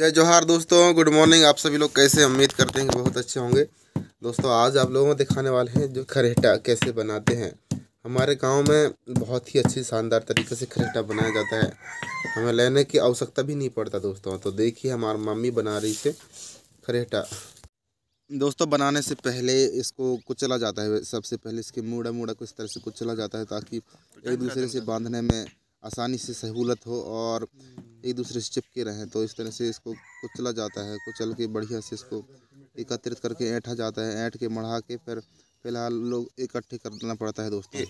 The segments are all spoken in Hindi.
जय जोहार दोस्तों गुड मॉर्निंग आप सभी लोग कैसे उम्मीद करते हैं कि बहुत अच्छे होंगे दोस्तों आज आप लोगों को दिखाने वाले हैं जो खरेटा कैसे बनाते हैं हमारे गांव में बहुत ही अच्छी शानदार तरीके से खरेटा बनाया जाता है हमें लेने की आवश्यकता भी नहीं पड़ता दोस्तों तो देखिए हमारी मम्मी बना रही थे खरेटा दोस्तों बनाने से पहले इसको कुचला जाता है सबसे पहले इसके मूड़ा मूड़ा को इस तरह से कुचला जाता है ताकि एक दूसरे से बांधने में आसानी से सहूलत हो और एक दूसरे से चिपके रहें तो इस तरह से इसको कुचला जाता है कुचल के बढ़िया से इसको एकत्रित करके ऐठा जाता है ऐठ के मढ़ा के फिर फिलहाल लोग इकट्ठे करना पड़ता है दोस्तों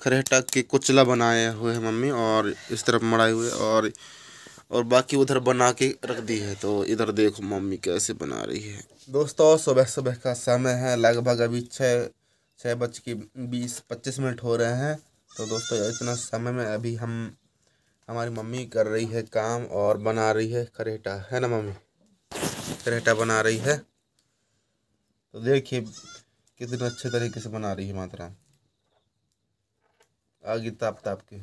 खरेटा के कुचला बनाए हुए हैं मम्मी और इस तरफ मड़ाए हुए और और बाकी उधर बना के रख दी है तो इधर देखो मम्मी कैसे बना रही है दोस्तों सुबह सुबह का समय है लगभग अभी छः छः बज के बीस पच्चीस मिनट हो रहे हैं तो दोस्तों इतना समय में अभी हम हमारी मम्मी कर रही है काम और बना रही है करेटा है ना मम्मी करेटा बना रही है तो देखिए कितने अच्छे तरीके से बना रही है मात्रा आगे ताप ताप के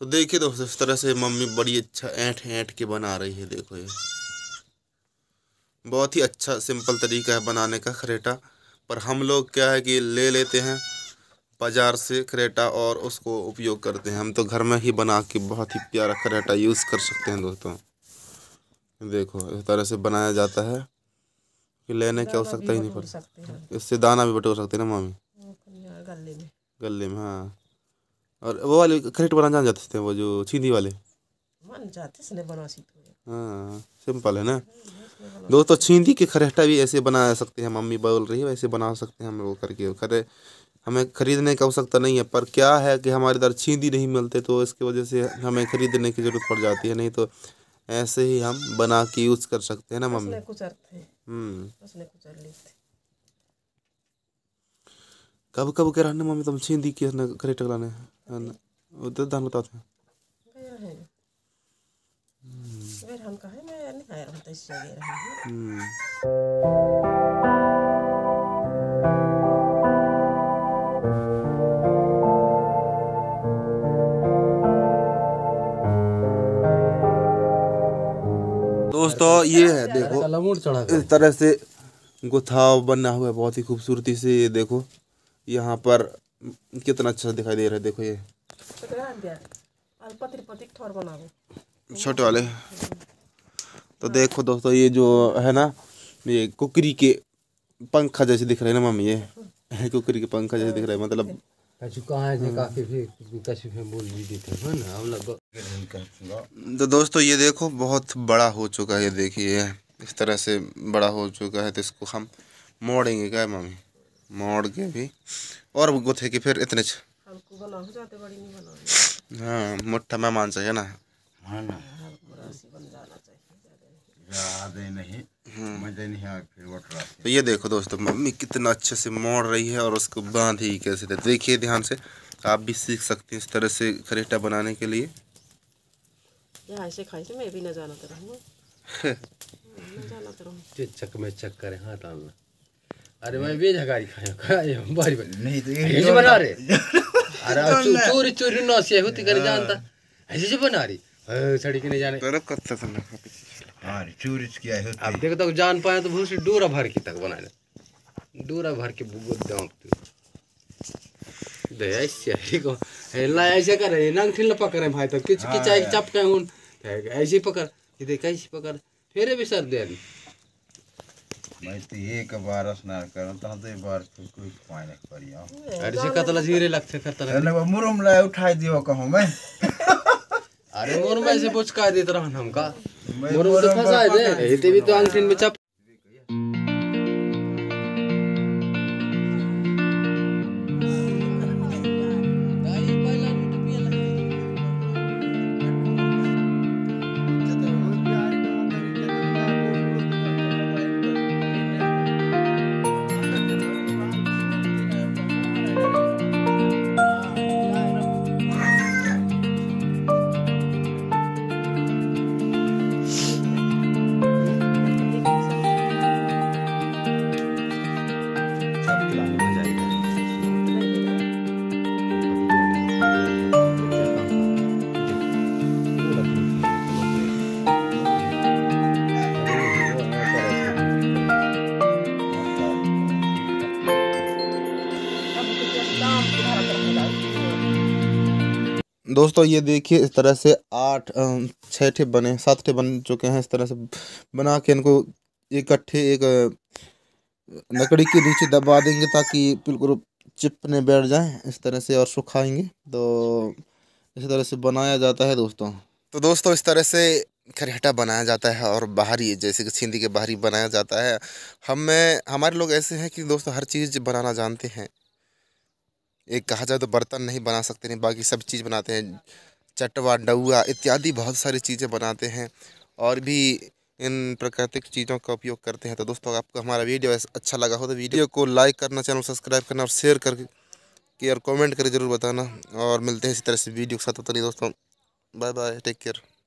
तो देखिए दोस्तों इस तरह से मम्मी बड़ी अच्छा ऐठ ऐठ के बना रही है देखो ये बहुत ही अच्छा सिंपल तरीका है बनाने का खरेटा पर हम लोग क्या है कि ले लेते हैं बाज़ार से करेटा और उसको उपयोग करते हैं हम तो घर में ही बना के बहुत ही प्यारा करेटा यूज़ कर सकते हैं दोस्तों देखो इस तरह से बनाया जाता है कि लेने की आवश्यकता ही नहीं पड़ पड़ती इससे दाना भी बटोर सकते हैं ना मामी हाँ, गले में गले में हाँ और वो वाले करेट बना जान जाते थे वो जो चीनी वाले हाँ सिंपल है ना हाँ, दोस्तों छींदी के खरेटा भी ऐसे बना सकते हैं मम्मी बोल रही है वैसे बना सकते हैं हम लोग करके खरे हमें ख़रीदने का आवश्यकता नहीं है पर क्या है कि हमारे इधर छींदी नहीं मिलते तो इसकी वजह से हमें ख़रीदने की ज़रूरत पड़ जाती है नहीं तो ऐसे ही हम बना के यूज़ कर सकते हैं ना मम्मी हम्म। कब कब कह रहा मम्मी तुम छींदी की खरीद टकलाने उधर धान बताते हैं का मैं नहीं तो इससे दोस्तों ये है देखो इस तरह से गुथाव बना हुआ है बहुत ही खूबसूरती से ये देखो यहाँ पर कितना अच्छा दिखाई दे रहा है देखो ये छोटे वाले तो देखो दोस्तों ये जो है ना ये कुकरी के पंखा जैसे दिख रहे हैं ना मम्मी ये कुकरी के पंखा जैसे दिख रहे हैं मतलब है काफी भी, बोल भी देते ना तो दोस्तों ये देखो बहुत बड़ा हो चुका है ये देखिए इस तरह से बड़ा हो चुका है तो इसको हम मोड़ेंगे क्या मम्मी मोड़ के भी और गुथे की फिर इतने हाँ मुठ्ठा मेहमान चाहिए ना हाँ हाँ, हाँ। तो ये देखो दोस्तों मम्मी कितना अच्छे से मोड़ रही है और उसको बांध ही कैसे देखिए ध्यान से आप भी सीख सकते हैं इस तरह से खरीटा बनाने के लिए यहाँ ऐसे खाई से मैं भी न जाना तो रहूँगा चक में चक करे हाँ तालना अरे मैं भी झगारी खाया खाए बारी बारी नहीं तो ये जो बना रहे अरे चोरी चोरी ना से होती कर जानता ऐसे जो बना रही सड़ी के नहीं जाने तरफ कत्ता सुन ना अरे चोरी किया है अब देखो तक जान पाए तो भूसी डोरा भर के तक बना ले डोरा भर के बुगो दांप तू दया ऐसे ही को हेला ऐसे करे नंग खिल पकड़े भाई तो किच किचाई चपके हूं ऐसे पकड़ ये देख ऐसे पकड़ फिर भी सर दे मैं तो एक बार स्नान करो तो हम तो एक बार फिर कोई पानी करियो हाँ। अरे से कतला तो जीरे लगते कतला अरे ना मुरम ला उठाई दियो कहो मैं अरे मुरम ऐसे पुचका देत रहन हमका मुरम तो फंसा दे इते तो भी तो अंगठिन में चप दोस्तों ये देखिए इस तरह से आठ छः ठे बने सात ठे बन चुके हैं इस तरह से बना के इनको इकट्ठे एक, लकड़ी के नीचे दबा देंगे ताकि बिल्कुल चिपने बैठ जाए इस तरह से और सुखाएंगे तो इस तरह से बनाया जाता है दोस्तों तो दोस्तों इस तरह से खरहटा बनाया जाता है और बाहरी जैसे कि सिंधी के बाहरी बनाया जाता है हमें हमारे लोग ऐसे हैं कि दोस्तों हर चीज़ बनाना जानते हैं एक कहा जाए तो बर्तन नहीं बना सकते नहीं बाकी सब चीज़ बनाते हैं चटवा डौआ इत्यादि बहुत सारी चीज़ें बनाते हैं और भी इन प्राकृतिक चीज़ों का उपयोग करते हैं तो दोस्तों आपको हमारा वीडियो अच्छा लगा हो तो वीडियो को लाइक करना चैनल सब्सक्राइब करना और शेयर करके और कमेंट करके ज़रूर बताना और मिलते हैं इसी तरह से वीडियो के साथ तो बताइए दोस्तों बाय बाय टेक केयर